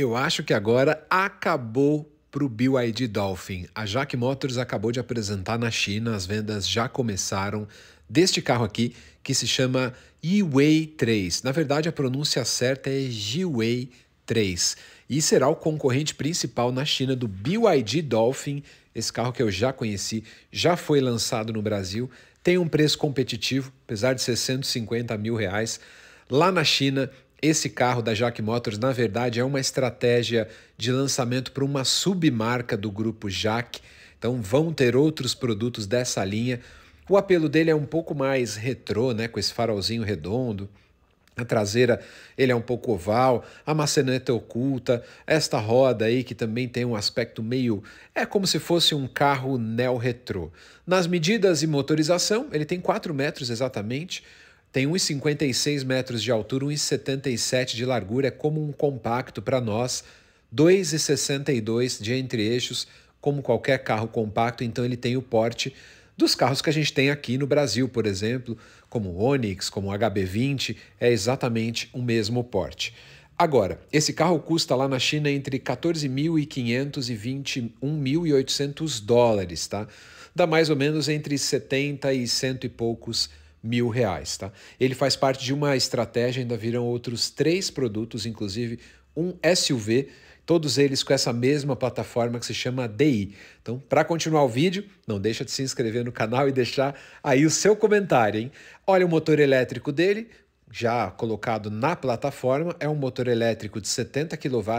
Eu acho que agora acabou para o BYD Dolphin. A Jack Motors acabou de apresentar na China, as vendas já começaram deste carro aqui que se chama Yiwei 3. Na verdade, a pronúncia certa é g 3 e será o concorrente principal na China do BYD Dolphin. Esse carro que eu já conheci, já foi lançado no Brasil, tem um preço competitivo, apesar de 650 mil reais. Lá na China esse carro da Jack Motors, na verdade, é uma estratégia de lançamento para uma submarca do grupo Jack. Então vão ter outros produtos dessa linha. O apelo dele é um pouco mais retrô, né, com esse farolzinho redondo. A traseira ele é um pouco oval, a maçaneta oculta, esta roda aí que também tem um aspecto meio é como se fosse um carro neo retrô. Nas medidas e motorização ele tem 4 metros exatamente, tem 1,56 metros de altura, 1,77 de largura, é como um compacto para nós, 2,62 de entre-eixos, como qualquer carro compacto, então ele tem o porte dos carros que a gente tem aqui no Brasil, por exemplo, como o Onix, como o HB20, é exatamente o mesmo porte. Agora, esse carro custa lá na China entre 14.500 e 21.800 dólares, tá? Dá mais ou menos entre 70 e cento e poucos dólares mil reais. Tá? Ele faz parte de uma estratégia, ainda virão outros três produtos, inclusive um SUV, todos eles com essa mesma plataforma que se chama DI. Então, para continuar o vídeo, não deixa de se inscrever no canal e deixar aí o seu comentário, hein? Olha o motor elétrico dele, já colocado na plataforma, é um motor elétrico de 70 kW,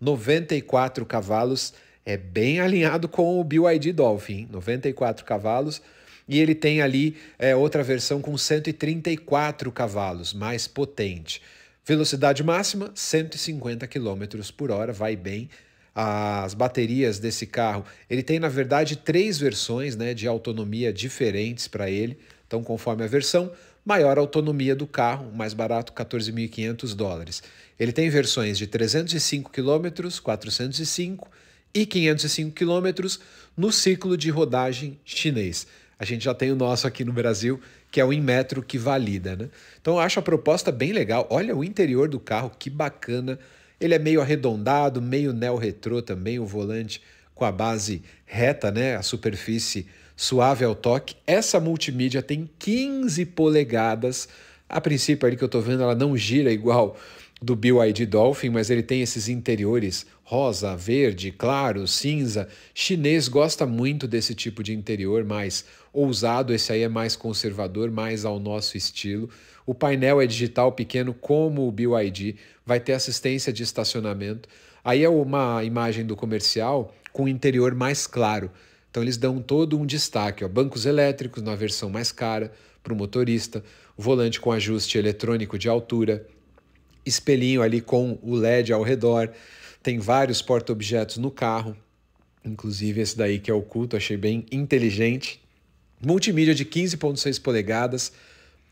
94 cavalos, é bem alinhado com o BYD Dolphin, hein? 94 cavalos, e ele tem ali é, outra versão com 134 cavalos, mais potente. Velocidade máxima 150 km por hora, vai bem. As baterias desse carro, ele tem na verdade três versões né, de autonomia diferentes para ele. Então, conforme a versão, maior autonomia do carro, mais barato, 14.500 dólares. Ele tem versões de 305 km, 405 e 505 km no ciclo de rodagem chinês. A gente já tem o nosso aqui no Brasil, que é o Inmetro que valida, né? Então eu acho a proposta bem legal. Olha o interior do carro, que bacana. Ele é meio arredondado, meio neo-retrô também, o volante com a base reta, né? A superfície suave ao toque. Essa multimídia tem 15 polegadas. A princípio, ali que eu estou vendo, ela não gira igual do BYD Dolphin, mas ele tem esses interiores rosa, verde, claro, cinza. Chinês gosta muito desse tipo de interior mais ousado, esse aí é mais conservador, mais ao nosso estilo. O painel é digital pequeno como o BYD, vai ter assistência de estacionamento. Aí é uma imagem do comercial com interior mais claro. Então eles dão todo um destaque, ó, bancos elétricos na versão mais cara para o motorista, volante com ajuste eletrônico de altura, espelhinho ali com o LED ao redor, tem vários porta-objetos no carro, inclusive esse daí que é oculto, achei bem inteligente. Multimídia de 15.6 polegadas,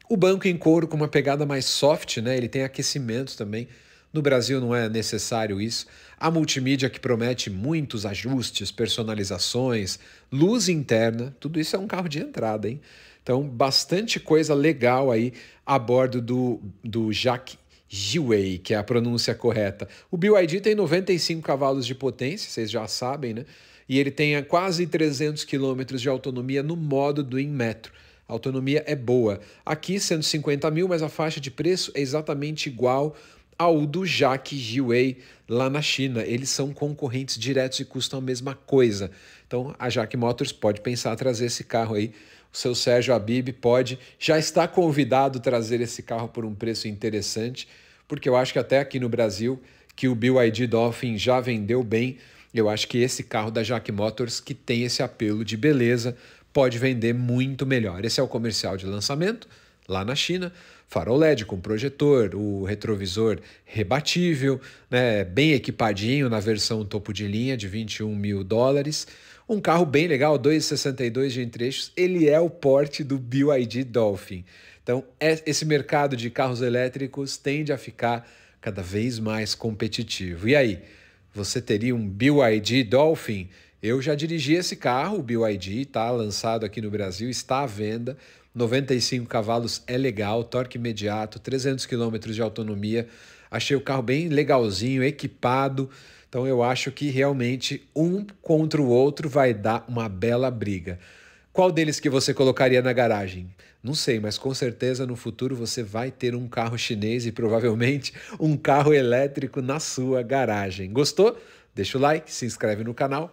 o banco em couro com uma pegada mais soft, né? Ele tem aquecimento também. No Brasil não é necessário isso. A multimídia que promete muitos ajustes, personalizações, luz interna, tudo isso é um carro de entrada, hein? Então, bastante coisa legal aí a bordo do, do Jack Jiwei, que é a pronúncia correta. O BYD tem 95 cavalos de potência, vocês já sabem, né? E ele tem quase 300 quilômetros de autonomia no modo do inmetro. A autonomia é boa. Aqui, 150 mil, mas a faixa de preço é exatamente igual ao do Jack Jiwei lá na China. Eles são concorrentes diretos e custam a mesma coisa. Então, a Jack Motors pode pensar trazer esse carro aí o seu Sérgio Abib pode, já está convidado a trazer esse carro por um preço interessante, porque eu acho que até aqui no Brasil, que o BYD Dolphin já vendeu bem, eu acho que esse carro da Jack Motors, que tem esse apelo de beleza, pode vender muito melhor. Esse é o comercial de lançamento. Lá na China, farol LED com projetor, o retrovisor rebatível, né, bem equipadinho na versão topo de linha de 21 mil dólares. Um carro bem legal, 2,62 de entre-eixos, ele é o porte do BYD Dolphin. Então, é, esse mercado de carros elétricos tende a ficar cada vez mais competitivo. E aí, você teria um BYD Dolphin? Eu já dirigi esse carro, o BYD, tá lançado aqui no Brasil, está à venda. 95 cavalos é legal, torque imediato, 300 km de autonomia. Achei o carro bem legalzinho, equipado. Então eu acho que realmente um contra o outro vai dar uma bela briga. Qual deles que você colocaria na garagem? Não sei, mas com certeza no futuro você vai ter um carro chinês e provavelmente um carro elétrico na sua garagem. Gostou? Deixa o like, se inscreve no canal